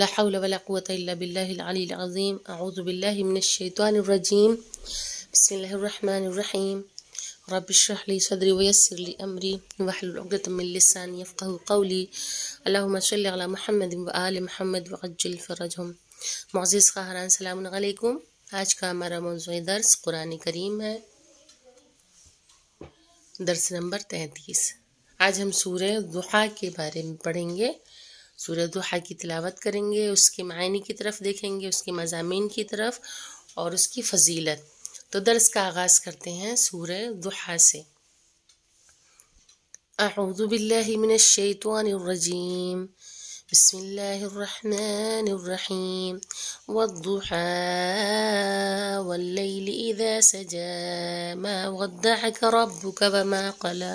ला हौल वला कुवत इल्ला बिल्लाहिल अलील अज़ीम अऊज़ु बिल्लाहि मिनश शैतानिर रजीम बिस्मिल्लाहिर रहमानिर रहीम रब इशरह ली सदरी वयस्सिर ली अमरी वहलुल उक़दतम मिन लिसानी यफ़क़हु क़ौली अल्लाहुम्मा सल्लि अला मुहम्मद व आलि मुहम्मद व अज्जिल फ़रजहुम मुअज़्ज़िज़ कहरान सलाम आज का हमारा मौजू दर्स कुरान करीम है दर्स नंबर तैंतीस आज हम सूर्य दुहा के बारे में पढ़ेंगे सूरत की तिलावत करेंगे उसके मायने की तरफ देखेंगे उसके मजामी की तरफ और उसकी फजीलत तो दर्स का आगाज़ करते हैं सूर दुहा से अहूदबिल्लिमिनशैतवानरजीम बसमीम वद्दुहा वल्लैल इज़ा सजा मा वद्दअक रब्बुक वमा क़ला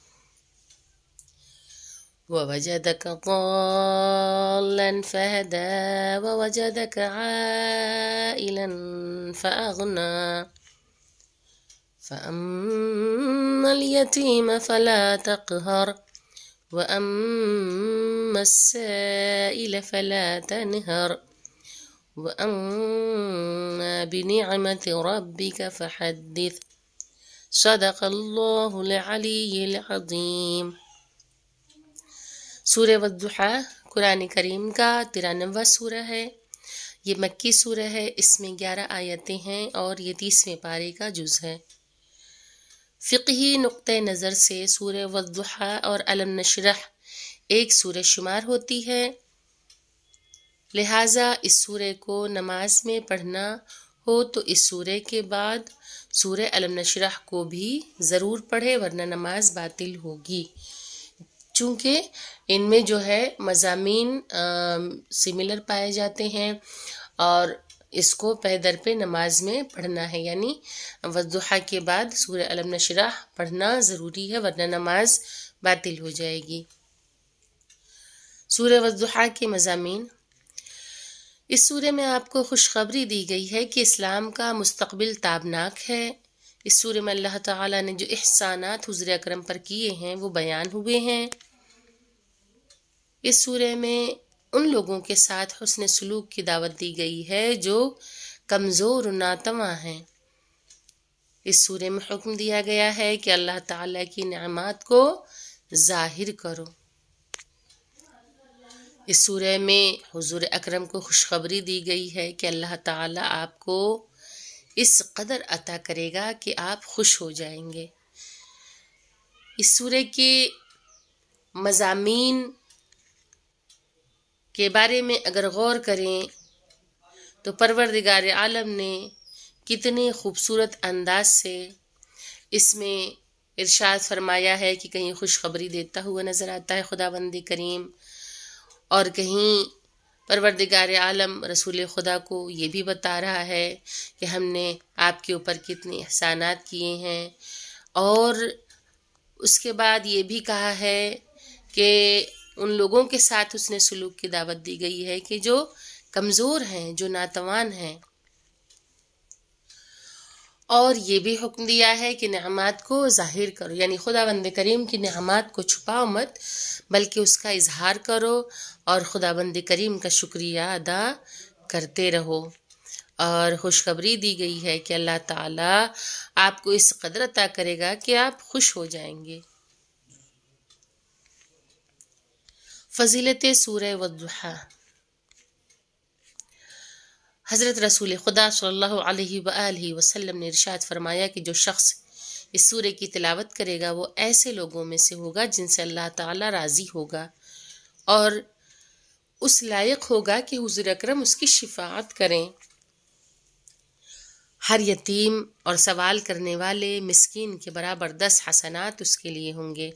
ووجدك ضالا فهدى ووجدك عائلا فأغنى فأما اليتيم فلا تقهر وأما السائل فلا تنهر وأما بنعمة ربك فحدث صدق الله العلي العظيم सूर्य वजुहा कुरान करीम का तिरानवा सूरह है ये मक्की सूरह है इसमें ग्यारह आयतें हैं और ये तीसवें पारे का जुज़ है फ़िकी नुक़ नज़र से सूर्य वजुहा और अलम नशरह एक सूर शुमार होती है लिहाजा इस सूर्य को नमाज में पढ़ना हो तो इस सूर्य के बाद सूर्य अलम नशरह को भी ज़रूर पढ़े वरना नमाज बातिल होगी चूँकि इनमें जो है मजामी सिमिलर पाए जाते हैं और इसको पैदर पे नमाज में पढ़ना है यानी वजुहा के बाद सूर्य अलम नशराह पढ़ना ज़रूरी है वरना नमाज बातिल हो जाएगी सूर्य वजुहा के मजामी इस सूर्य में आपको खुशखबरी दी गई है कि इस्लाम का मुस्तबिल ताबनाक है इस सूर्य में अल्लाह ताला ने जो एहसानात हज़र अक्रम पर किए हैं वो बयान हुए हैं इस सूर्य में उन लोगों के साथ हसन सलूक की दावत दी गई है जो कमज़ोर नातवा हैं इस सूर्य में हुक्म दिया गया है कि अल्लाह ताला की नमात को ज़ाहिर करो इस सूर्य में हुजूर अकरम को खुशखबरी दी गई है कि अल्लाह ताला आपको इस कदर अता करेगा कि आप खुश हो जाएंगे इस सूर्य के मजामीन के बारे में अगर गौर करें तो परवरदिगार आलम ने कितने खूबसूरत अंदाज से इसमें इरशाद फरमाया है कि कहीं खुशखबरी देता हुआ नज़र आता है ख़ुदा बंद करीम और कहीं परवरदिगार आलम रसूल खुदा को ये भी बता रहा है कि हमने आपके ऊपर कितने एहसानात किए हैं और उसके बाद ये भी कहा है कि उन लोगों के साथ उसने सलूक की दावत दी गई है कि जो कमज़ोर हैं जो नातवान हैं और ये भी हुक्म दिया है कि नहमात को जाहिर करो यानी खुदा बंद करीम की नहमात को छुपाओ मत बल्कि उसका इजहार करो और खुदा बंद करीम का शुक्रिया अदा करते रहो और खुशखबरी दी गई है कि अल्लाह ताला आपको इस कदर अता करेगा कि आप खुश हो जाएंगे फजीलत सूर्य वजुहा हज़रत रसूल खुदा सल्लल्लाहु अलैहि वसल्लम ने इरशाद फरमाया कि जो शख्स इस सूर्य की तिलावत करेगा वो ऐसे लोगों में से होगा जिनसे अल्लाह ताला राज़ी होगा और उस लायक होगा कि हुजूर अकरम उसकी शिफात करें हर यतीम और सवाल करने वाले मस्किन के बराबर दस हसनात उसके लिए होंगे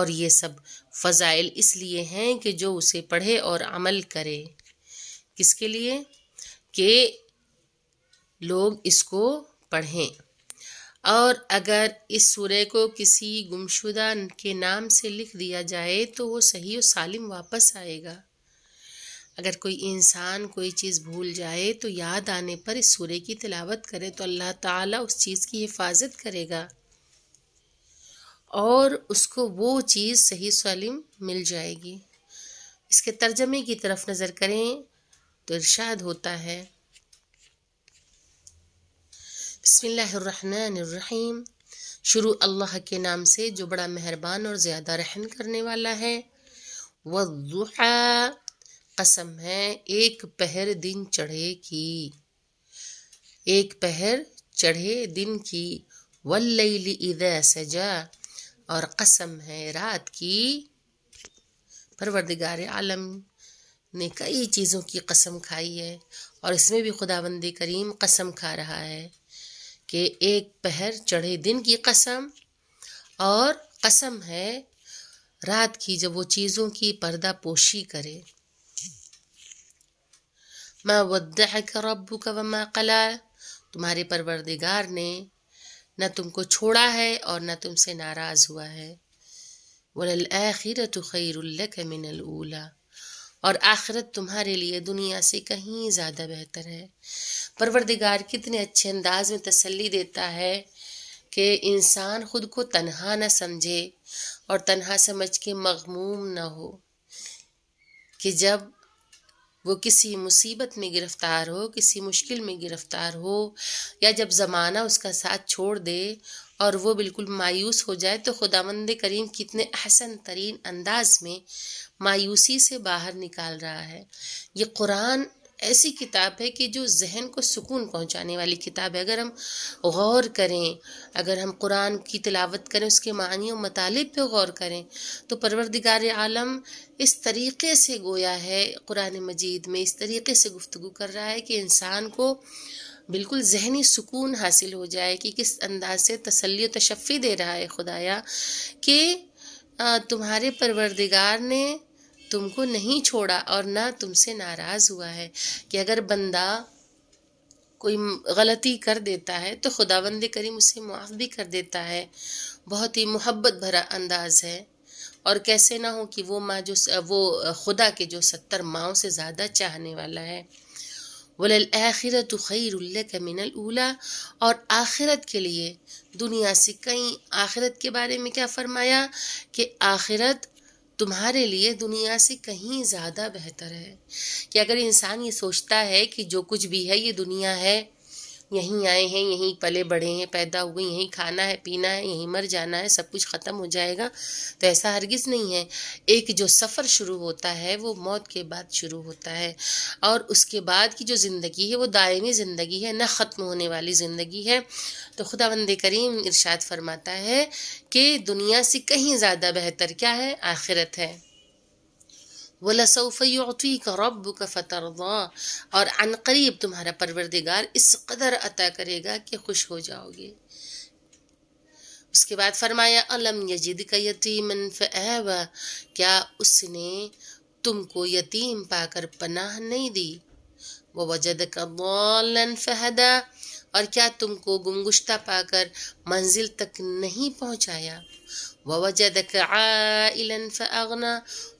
और ये सब फ़ज़ाइल इसलिए हैं कि जो उसे पढ़े और अमल करे किसके लिए कि लोग इसको पढ़ें और अगर इस सूर्य को किसी गुमशुदा के नाम से लिख दिया जाए तो वो सही और सालिम वापस आएगा अगर कोई इंसान कोई चीज़ भूल जाए तो याद आने पर इस सूर्य की तिलावत करे तो अल्लाह ताला उस चीज़ की हिफाजत करेगा और उसको वो चीज़ सही सालिम मिल जाएगी इसके तर्जमे की तरफ नज़र करें तो इर्शाद होता है बसमीम शुरू अल्लाह के नाम से जो बड़ा मेहरबान और ज़्यादा रहम करने वाला है वजुहा कसम है एक पहर दिन चढ़े की एक पहर चढ़े दिन की वल्लैली सजा और कसम है रात की परवरदिगार आलम ने कई चीज़ों की कसम खाई है और इसमें भी खुदाबंद करीम कसम खा रहा है कि एक पहर चढ़े दिन की कसम और कसम है रात की जब वो चीज़ों की पर्दा पोशी करे मैं वद्दा का रबू का वमा कला तुम्हारे परवरदिगार ने न तुमको छोड़ा है और न तुमसे नाराज़ हुआ है तो खैरुल्ल मिनल उला और आखिरत तुम्हारे लिए दुनिया से कहीं ज़्यादा बेहतर है परवरदिगार कितने अच्छे अंदाज में तसल्ली देता है कि इंसान ख़ुद को तनहा न समझे और तनहा समझ के मगमूम न हो कि जब वो किसी मुसीबत में गिरफ़्तार हो किसी मुश्किल में गिरफ़्तार हो या जब ज़माना उसका साथ छोड़ दे और वो बिल्कुल मायूस हो जाए तो ख़ुदा मंद करीम कितने अहसन तरीन अंदाज में मायूसी से बाहर निकाल रहा है ये कुरान ऐसी किताब है कि जो जहन को सुकून पहुंचाने वाली किताब है अगर हम गौर करें अगर हम कुरान की तिलावत करें उसके मानी और मतालब पे गौर करें तो परवरदिगार आलम इस तरीके से गोया है कुरान मजीद में इस तरीके से गुफ्तु कर रहा है कि इंसान को बिल्कुल जहनी सुकून हासिल हो जाए कि किस अंदाज से तसली तशफ़ी दे रहा है खुदाया कि तुम्हारे परवरदिगार ने तुमको नहीं छोड़ा और ना तुमसे नाराज़ हुआ है कि अगर बंदा कोई गलती कर देता है तो खुदावंद करीम उसे मुआफ़ भी कर देता है बहुत ही मोहब्बत भरा अंदाज है और कैसे ना हो कि वो माँ जो वो खुदा के जो सत्तर माओ से ज़्यादा चाहने वाला है वलआखिरत खैर मिन अला और आखिरत के लिए दुनिया से कई आखिरत के बारे में क्या फरमाया कि आखिरत तुम्हारे लिए दुनिया से कहीं ज़्यादा बेहतर है कि अगर इंसान ये सोचता है कि जो कुछ भी है ये दुनिया है यहीं आए हैं यहीं पले बड़े हैं पैदा हुए यहीं खाना है पीना है यहीं मर जाना है सब कुछ ख़त्म हो जाएगा तो ऐसा हरगिज़ नहीं है एक जो सफ़र शुरू होता है वो मौत के बाद शुरू होता है और उसके बाद की जो ज़िंदगी है वो दायमी ज़िंदगी है ना ख़त्म होने वाली ज़िंदगी है तो खुदा बंद करीम इरशाद फरमाता है कि दुनिया से कहीं ज़्यादा बेहतर क्या है आखिरत है वलसौफ़ युती का रब का फ़तरवा और अनकरीब तुम्हारा परवरदिगार इस कदर अता करेगा कि खुश हो जाओगे उसके बाद फरमाया अलम यजिद का यतीमन फ़ैबा क्या उसने तुमको यतीम पाकर पनाह नहीं दी वजद का बौलन फ़हदा और क्या तुमको गुमगुश्ता पाकर मंजिल तक नहीं पहुंचाया व वजदक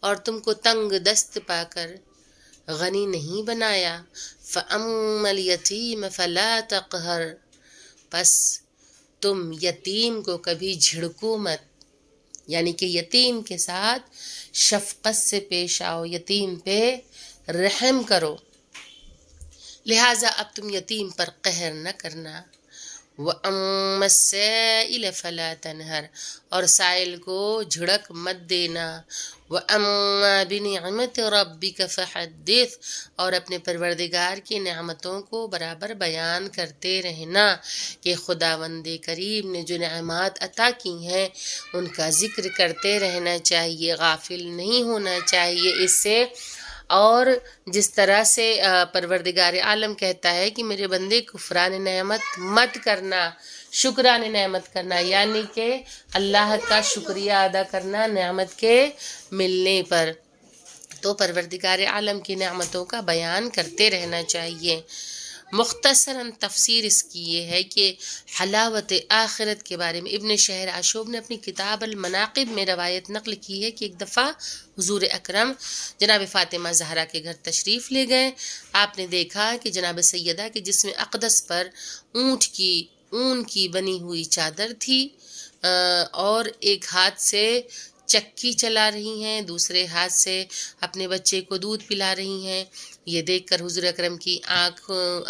और तुमको तंग दस्त पाकर गनी नहीं बनाया फ़मल यतीम फ़ला तक़हर बस तुम यतीम को कभी झिड़को मत यानी कि यतीम के साथ शफकत से पेश आओ यतीम पे रहम करो लिहाजा अब तुम यतीम पर कहर न करना व अमसल फला तनहर और साइल को झड़क मत देना व अम्मा और अबी का फ़हदस और अपने परवरदिगार की नामतों को बराबर बयान करते रहना कि खुदा वंद करीब ने जो नमत अता की हैं उनका ज़िक्र करते रहना चाहिए गाफिल नहीं होना चाहिए इससे और जिस तरह से परवरदिगार आलम कहता है कि मेरे बंदे कुफरान नमत मत करना शुक्रान नमत करना यानी कि अल्लाह का शुक्रिया अदा करना नमत के मिलने पर तो परवरदिगार आलम की नमतों का बयान करते रहना चाहिए मुख्तसरा तफसीर इसकी ये है कि हलावत आखिरत के बारे में इबन शहर आशोब ने अपनी किताब अलमनाकब में रवायत नकल की है कि एक दफ़ा हजूर अक्रम जनाब फ़ातिमा जहरा के घर तशरीफ़ ले गए आपने देखा कि जनाब सैदा के जिसमें अकदस पर ऊँट की ऊन की बनी हुई चादर थी और एक हाथ से चक्की चला रही हैं दूसरे हाथ से अपने बच्चे को दूध पिला रही हैं ये देखकर हुजूर अकरम की आँख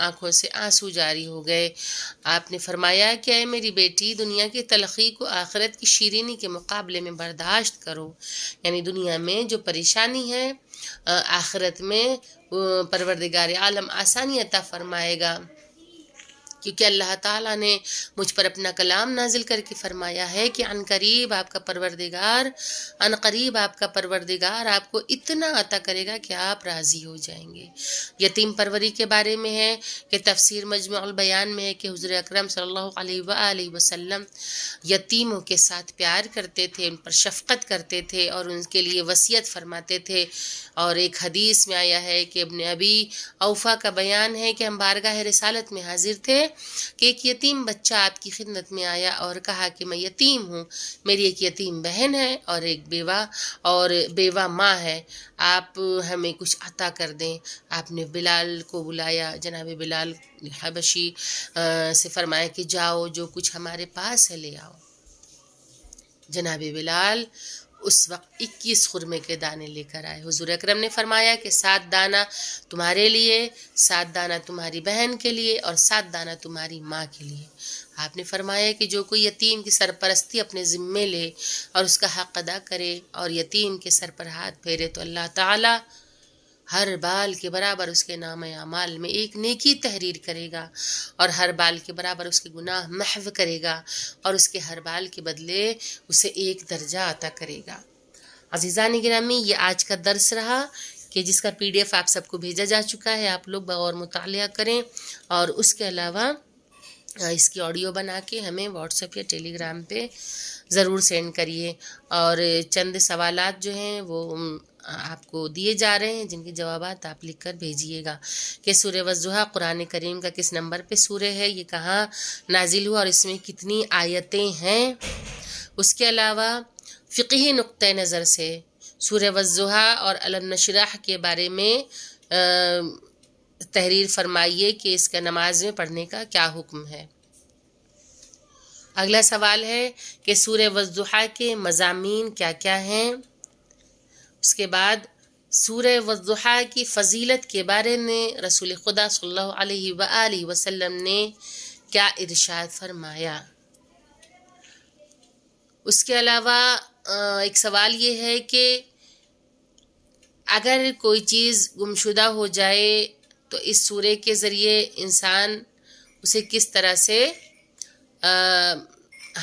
आँखों से आंसू जारी हो गए आपने फरमाया कि अय मेरी बेटी दुनिया की तलखी को आखिरत की शीरीनी के मुकाबले में बर्दाश्त करो यानी दुनिया में जो परेशानी है आखिरत में परवरदिगार आलम आसानी अता फरमाएगा क्योंकि अल्लाह ताला ने मुझ पर अपना कलाम नाजिल करके फरमाया है कि अन करीब आपका परवरदिगार अन करीब आपका परवरदिगार आपको इतना अता करेगा कि आप राज़ी हो जाएंगे यतीम परवरी के बारे में है कि तफसीर मजमल बयान में है कि हज़र अक्रम सल्ह वसम यतीमों के साथ प्यार करते थे उन पर शफकत करते थे और उनके लिए वसीयत फरमाते थे और एक हदीस में आया है कि अपने अभी अवफा का बयान है कि हम बारगाह रसालत में हाजिर थे कि एक यतीम बच्चा आपकी खिदमत में आया और कहा कि मैं यतीम हूँ मेरी एक यतीम बहन है और एक बेवा और बेवा माँ है आप हमें कुछ अता कर दें आपने बिलाल को बुलाया जनाब बिलाल हबशी से फरमाया कि जाओ जो कुछ हमारे पास है ले आओ जनाब बिलाल उस वक्त इक्कीस खुरमे के दाने लेकर आए हुजूर अकरम ने फरमाया कि सात दाना तुम्हारे लिए सात दाना तुम्हारी बहन के लिए और सात दाना तुम्हारी माँ के लिए आपने फरमाया कि जो कोई यतीम की सरपरस्ती अपने ज़िम्मे ले और उसका हक अदा करे और यतीम के सर पर हाथ फेरे तो अल्लाह ताला हर बाल के बराबर उसके नाम अमाल में एक नेकी तहरीर करेगा और हर बाल के बराबर उसके गुनाह महव करेगा और उसके हर बाल के बदले उसे एक दर्जा अता करेगा अजीज़ा निगरामी ये आज का दर्स रहा कि जिसका पीडीएफ आप सबको भेजा जा चुका है आप लोग बगौर मुताल करें और उसके अलावा इसकी ऑडियो बना के हमें व्हाट्सएप या टेलीग्राम पे ज़रूर सेंड करिए और चंद सवाल जो हैं वो आपको दिए जा रहे हैं जिनके जवाब आप लिख कर भेजिएगा कि सूर्य वजुहा कुरान करीम का किस नंबर पे सूर्य है ये कहाँ नाजिल हुआ और इसमें कितनी आयतें हैं उसके अलावा फ़िकी नुक़ नज़र से सूर्य वजुहा और अलम के बारे में आ, तहरीर फरमाइए कि इसका नमाज में पढ़ने का क्या हुक्म है अगला सवाल है कि सूर्य वजुहा के मजामी क्या क्या हैं उसके बाद सूर्य वजुहा की फजीलत के बारे में रसूल खुदा सल्लल्लाहु अलैहि वसल्लम ने क्या इरशाद फरमाया उसके अलावा एक सवाल ये है कि अगर कोई चीज़ गुमशुदा हो जाए तो इस सूर्य के ज़रिए इंसान उसे किस तरह से आ,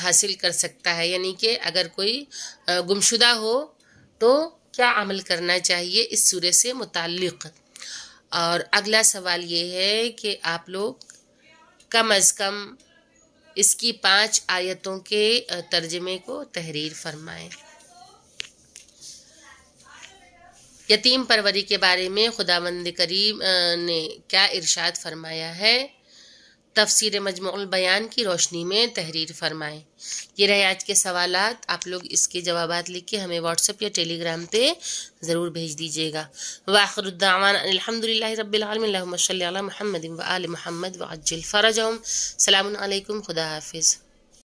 हासिल कर सकता है यानी कि अगर कोई गुमशुदा हो तो क्या अमल करना चाहिए इस सूर्य से मुतक़ और अगला सवाल ये है कि आप लोग कम अज़ कम इसकी पांच आयतों के तर्जमे को तहरीर फरमाएं यतीम परवरी के बारे में खुदावंद करीम ने क्या इरशाद फरमाया है तफसर मजमूल बयान की रोशनी में तहरीर फरमाएं ये रहे आज के सवाल आप लोग इसके जवाब लिख के हमें व्हाट्सएप या टेलीग्राम पे ज़रूर भेज दीजिएगा वाखरुद्दावान रबीआल महमद वाल महमद वाजिल फ़रजम सलामकुम खुदा हाफिज़